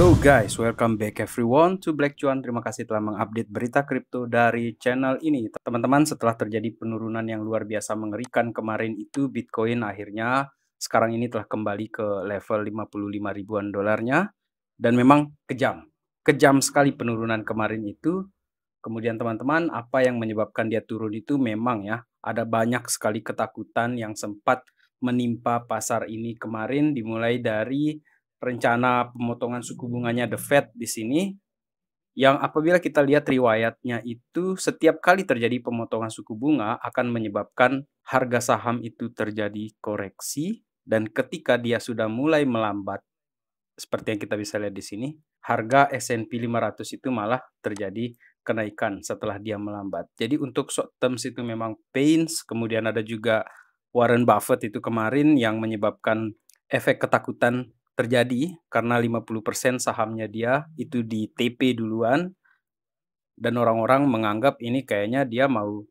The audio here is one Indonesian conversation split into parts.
Yo guys, welcome back everyone to Black Cuan. Terima kasih telah mengupdate berita kripto dari channel ini. Teman-teman, setelah terjadi penurunan yang luar biasa mengerikan kemarin itu Bitcoin akhirnya sekarang ini telah kembali ke level 55 ribuan dolarnya dan memang kejam. Kejam sekali penurunan kemarin itu. Kemudian teman-teman, apa yang menyebabkan dia turun itu memang ya ada banyak sekali ketakutan yang sempat menimpa pasar ini kemarin dimulai dari rencana pemotongan suku bunganya The Fed di sini yang apabila kita lihat riwayatnya itu setiap kali terjadi pemotongan suku bunga akan menyebabkan harga saham itu terjadi koreksi dan ketika dia sudah mulai melambat seperti yang kita bisa lihat di sini harga S&P 500 itu malah terjadi kenaikan setelah dia melambat. Jadi untuk short terms itu memang pains, kemudian ada juga Warren Buffett itu kemarin yang menyebabkan efek ketakutan terjadi karena 50% sahamnya dia itu di TP duluan dan orang-orang menganggap ini kayaknya dia mau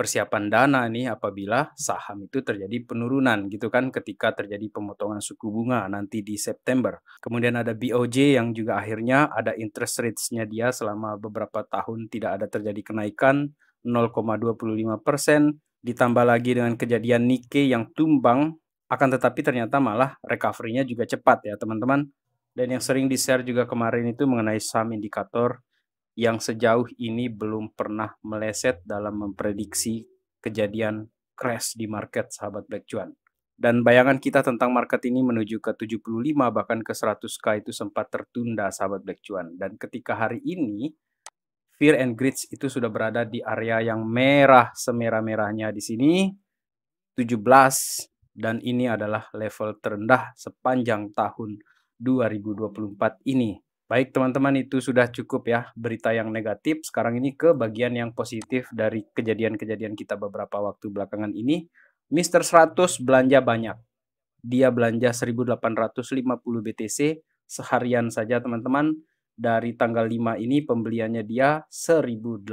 persiapan dana nih apabila saham itu terjadi penurunan gitu kan ketika terjadi pemotongan suku bunga nanti di September. Kemudian ada BOJ yang juga akhirnya ada interest rates-nya dia selama beberapa tahun tidak ada terjadi kenaikan 0,25 ditambah lagi dengan kejadian Nike yang tumbang akan tetapi ternyata malah recovery-nya juga cepat ya teman-teman. Dan yang sering di-share juga kemarin itu mengenai saham indikator yang sejauh ini belum pernah meleset dalam memprediksi kejadian crash di market sahabat Black Cuan. Dan bayangan kita tentang market ini menuju ke 75 bahkan ke 100k itu sempat tertunda sahabat Black Cuan. Dan ketika hari ini Fear and Greed itu sudah berada di area yang merah semerah-merahnya di sini 17 dan ini adalah level terendah sepanjang tahun 2024 ini. Baik teman-teman itu sudah cukup ya berita yang negatif. Sekarang ini ke bagian yang positif dari kejadian-kejadian kita beberapa waktu belakangan ini. Mister 100 belanja banyak. Dia belanja 1850 BTC seharian saja teman-teman. Dari tanggal 5 ini pembeliannya dia 1800.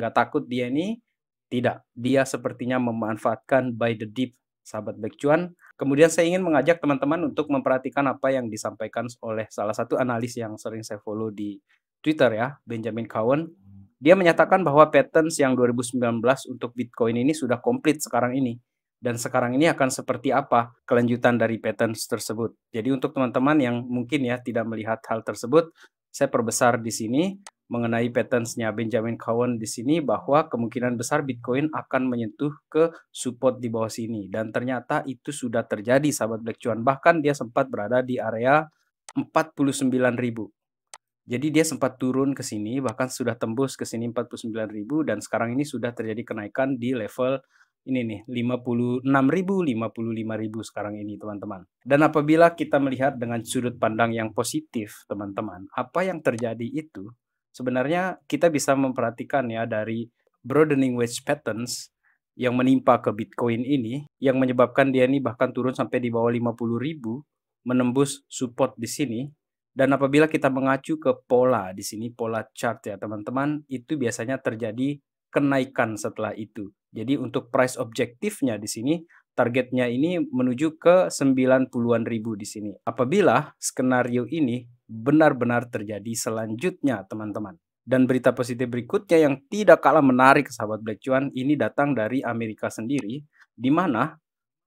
Nggak takut dia ini? Tidak. Dia sepertinya memanfaatkan buy the dip sahabat cuan. Kemudian saya ingin mengajak teman-teman untuk memperhatikan apa yang disampaikan oleh salah satu analis yang sering saya follow di Twitter ya, Benjamin Cowen. Dia menyatakan bahwa patterns yang 2019 untuk Bitcoin ini sudah komplit sekarang ini. Dan sekarang ini akan seperti apa kelanjutan dari patterns tersebut. Jadi untuk teman-teman yang mungkin ya tidak melihat hal tersebut, saya perbesar di sini mengenai patternsnya Benjamin Cowen di sini bahwa kemungkinan besar Bitcoin akan menyentuh ke support di bawah sini dan ternyata itu sudah terjadi sahabat Black Cuan bahkan dia sempat berada di area 49.000 jadi dia sempat turun ke sini bahkan sudah tembus ke sini 49.000 dan sekarang ini sudah terjadi kenaikan di level ini nih 56.000 55.000 sekarang ini teman-teman. Dan apabila kita melihat dengan sudut pandang yang positif teman-teman, apa yang terjadi itu sebenarnya kita bisa memperhatikan ya dari broadening wedge patterns yang menimpa ke Bitcoin ini yang menyebabkan dia ini bahkan turun sampai di bawah 50 ribu menembus support di sini dan apabila kita mengacu ke pola di sini pola chart ya teman-teman itu biasanya terjadi kenaikan setelah itu. Jadi untuk price objektifnya di sini targetnya ini menuju ke 90-an ribu di sini. Apabila skenario ini benar-benar terjadi selanjutnya, teman-teman. Dan berita positif berikutnya yang tidak kalah menarik, sahabat Black Cuan, ini datang dari Amerika sendiri, di mana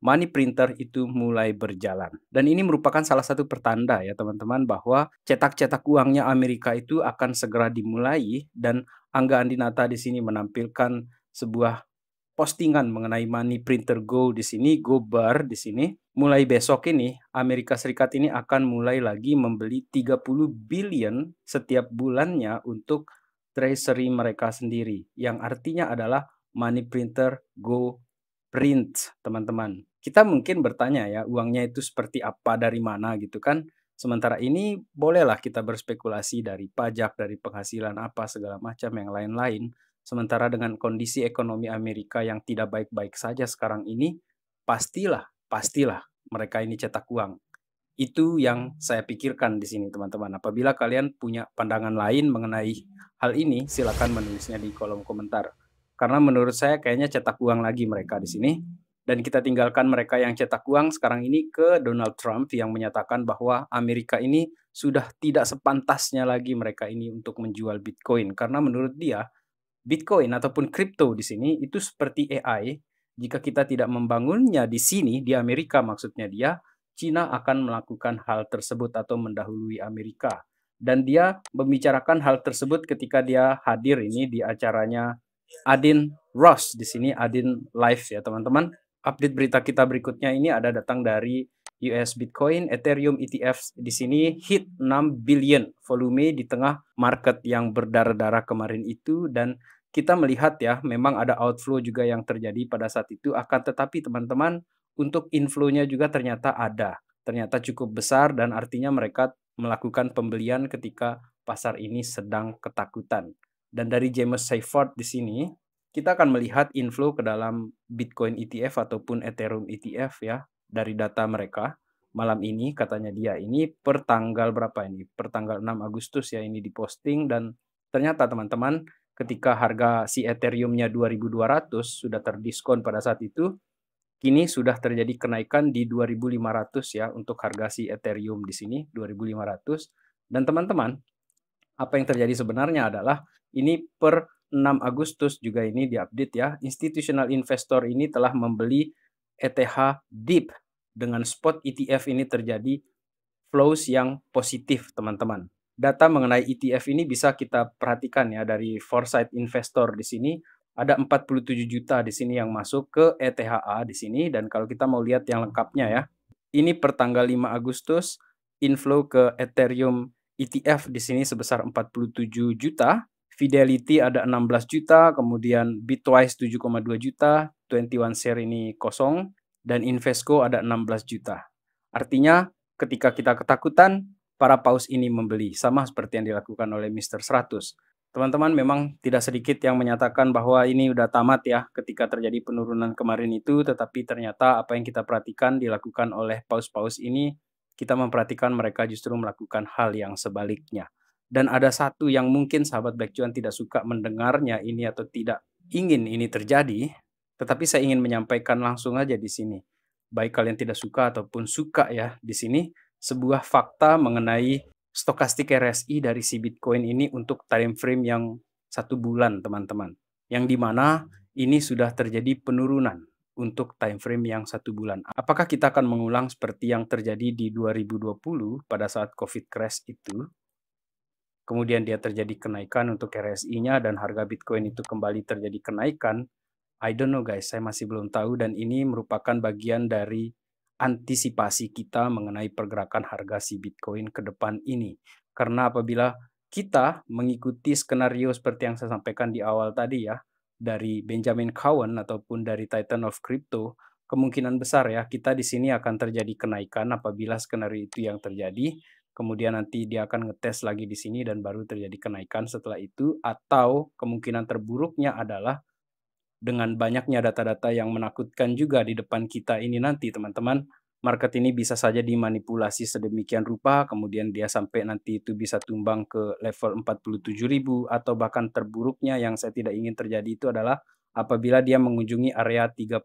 money printer itu mulai berjalan. Dan ini merupakan salah satu pertanda ya teman-teman bahwa cetak-cetak uangnya Amerika itu akan segera dimulai dan Angga Andinata di sini menampilkan sebuah postingan mengenai money printer Go di sini, go bar di sini. Mulai besok ini, Amerika Serikat ini akan mulai lagi membeli 30 billion setiap bulannya untuk treasury mereka sendiri. Yang artinya adalah money printer Go Print, teman-teman. Kita mungkin bertanya ya, uangnya itu seperti apa, dari mana gitu kan. Sementara ini bolehlah kita berspekulasi dari pajak, dari penghasilan apa, segala macam yang lain-lain. Sementara dengan kondisi ekonomi Amerika yang tidak baik-baik saja sekarang ini, pastilah, pastilah mereka ini cetak uang. Itu yang saya pikirkan di sini, teman-teman. Apabila kalian punya pandangan lain mengenai hal ini, silakan menulisnya di kolom komentar. Karena menurut saya kayaknya cetak uang lagi mereka di sini. Dan kita tinggalkan mereka yang cetak uang sekarang ini ke Donald Trump yang menyatakan bahwa Amerika ini sudah tidak sepantasnya lagi mereka ini untuk menjual Bitcoin. Karena menurut dia, Bitcoin ataupun kripto di sini itu seperti AI. Jika kita tidak membangunnya di sini, di Amerika maksudnya dia, Cina akan melakukan hal tersebut atau mendahului Amerika. Dan dia membicarakan hal tersebut ketika dia hadir ini di acaranya Adin Ross di sini Adin Live ya teman-teman. Update berita kita berikutnya ini ada datang dari US Bitcoin, Ethereum ETF di sini hit 6 billion volume di tengah market yang berdarah-darah kemarin itu dan kita melihat ya memang ada outflow juga yang terjadi pada saat itu akan tetapi teman-teman untuk inflownya juga ternyata ada ternyata cukup besar dan artinya mereka melakukan pembelian ketika pasar ini sedang ketakutan dan dari James Seyford di sini kita akan melihat inflow ke dalam Bitcoin ETF ataupun Ethereum ETF ya dari data mereka malam ini katanya dia ini per tanggal berapa ini per tanggal 6 Agustus ya ini diposting dan ternyata teman-teman ketika harga si Ethereum-nya 2200 sudah terdiskon pada saat itu, kini sudah terjadi kenaikan di 2500 ya untuk harga si Ethereum di sini 2500 dan teman-teman apa yang terjadi sebenarnya adalah ini per 6 Agustus juga ini diupdate ya institutional investor ini telah membeli ETH deep dengan spot ETF ini terjadi flows yang positif teman-teman data mengenai ETF ini bisa kita perhatikan ya dari Foresight Investor di sini ada 47 juta di sini yang masuk ke ETHA di sini dan kalau kita mau lihat yang lengkapnya ya. Ini per tanggal 5 Agustus inflow ke Ethereum ETF di sini sebesar 47 juta, Fidelity ada 16 juta, kemudian Bitwise 7,2 juta, 21 share ini kosong dan Invesco ada 16 juta. Artinya ketika kita ketakutan para paus ini membeli, sama seperti yang dilakukan oleh Mr. 100. Teman-teman memang tidak sedikit yang menyatakan bahwa ini udah tamat ya ketika terjadi penurunan kemarin itu, tetapi ternyata apa yang kita perhatikan dilakukan oleh paus-paus ini, kita memperhatikan mereka justru melakukan hal yang sebaliknya. Dan ada satu yang mungkin sahabat Black tidak suka mendengarnya ini atau tidak ingin ini terjadi, tetapi saya ingin menyampaikan langsung aja di sini. Baik kalian tidak suka ataupun suka ya di sini, sebuah fakta mengenai stokastik RSI dari si Bitcoin ini untuk time frame yang satu bulan, teman-teman. Yang dimana ini sudah terjadi penurunan untuk time frame yang satu bulan. Apakah kita akan mengulang seperti yang terjadi di 2020 pada saat COVID crash itu? Kemudian dia terjadi kenaikan untuk RSI-nya dan harga Bitcoin itu kembali terjadi kenaikan. I don't know guys, saya masih belum tahu dan ini merupakan bagian dari antisipasi kita mengenai pergerakan harga si Bitcoin ke depan ini. Karena apabila kita mengikuti skenario seperti yang saya sampaikan di awal tadi ya, dari Benjamin Cowen ataupun dari Titan of Crypto, kemungkinan besar ya kita di sini akan terjadi kenaikan apabila skenario itu yang terjadi. Kemudian nanti dia akan ngetes lagi di sini dan baru terjadi kenaikan setelah itu atau kemungkinan terburuknya adalah dengan banyaknya data-data yang menakutkan juga di depan kita ini nanti teman-teman market ini bisa saja dimanipulasi sedemikian rupa kemudian dia sampai nanti itu bisa tumbang ke level 47.000 atau bahkan terburuknya yang saya tidak ingin terjadi itu adalah apabila dia mengunjungi area 32.000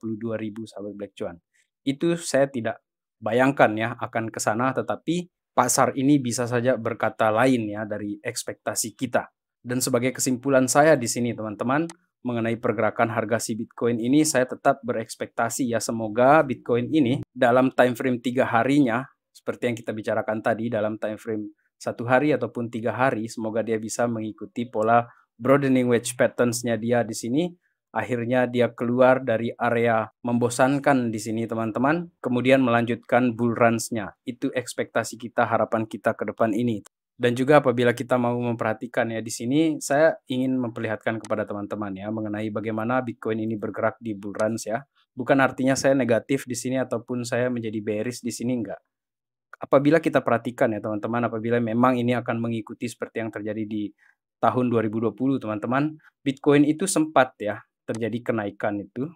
sahabat Black Cuan. Itu saya tidak bayangkan ya akan ke sana tetapi pasar ini bisa saja berkata lain ya dari ekspektasi kita. Dan sebagai kesimpulan saya di sini teman-teman, mengenai pergerakan harga si Bitcoin ini saya tetap berekspektasi ya semoga Bitcoin ini dalam time frame tiga harinya seperti yang kita bicarakan tadi dalam time frame satu hari ataupun tiga hari semoga dia bisa mengikuti pola broadening wedge patternsnya dia di sini akhirnya dia keluar dari area membosankan di sini teman-teman, kemudian melanjutkan bull runs-nya. Itu ekspektasi kita, harapan kita ke depan ini dan juga apabila kita mau memperhatikan ya di sini saya ingin memperlihatkan kepada teman-teman ya mengenai bagaimana Bitcoin ini bergerak di bull runs ya. Bukan artinya saya negatif di sini ataupun saya menjadi bearish di sini enggak. Apabila kita perhatikan ya teman-teman apabila memang ini akan mengikuti seperti yang terjadi di tahun 2020 teman-teman, Bitcoin itu sempat ya terjadi kenaikan itu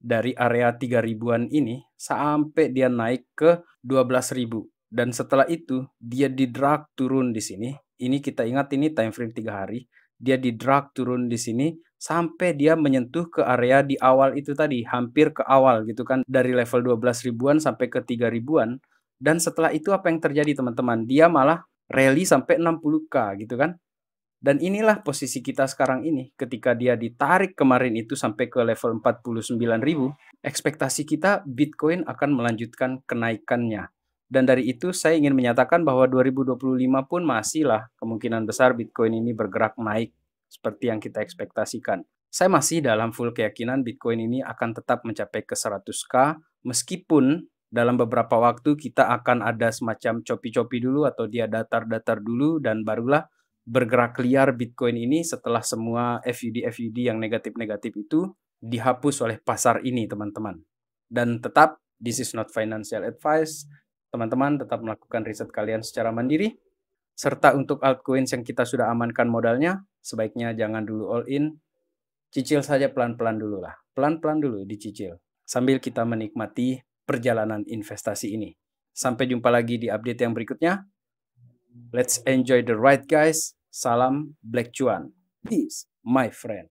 dari area 3000-an ini sampai dia naik ke 12000 dan setelah itu dia di drag turun di sini. Ini kita ingat ini time frame tiga hari. Dia di drag turun di sini sampai dia menyentuh ke area di awal itu tadi, hampir ke awal gitu kan dari level 12 ribuan sampai ke 3 ribuan. Dan setelah itu apa yang terjadi teman-teman? Dia malah rally sampai 60k gitu kan. Dan inilah posisi kita sekarang ini ketika dia ditarik kemarin itu sampai ke level 49.000, ekspektasi kita Bitcoin akan melanjutkan kenaikannya. Dan dari itu saya ingin menyatakan bahwa 2025 pun masihlah kemungkinan besar Bitcoin ini bergerak naik seperti yang kita ekspektasikan. Saya masih dalam full keyakinan Bitcoin ini akan tetap mencapai ke 100k meskipun dalam beberapa waktu kita akan ada semacam copi-copi dulu atau dia datar-datar dulu dan barulah bergerak liar Bitcoin ini setelah semua FUD-FUD yang negatif-negatif itu dihapus oleh pasar ini teman-teman. Dan tetap this is not financial advice Teman-teman tetap melakukan riset kalian secara mandiri, serta untuk altcoins yang kita sudah amankan modalnya, sebaiknya jangan dulu all in, cicil saja pelan-pelan dulu lah. Pelan-pelan dulu dicicil, sambil kita menikmati perjalanan investasi ini. Sampai jumpa lagi di update yang berikutnya. Let's enjoy the ride guys. Salam Black Cuan. Peace, my friend.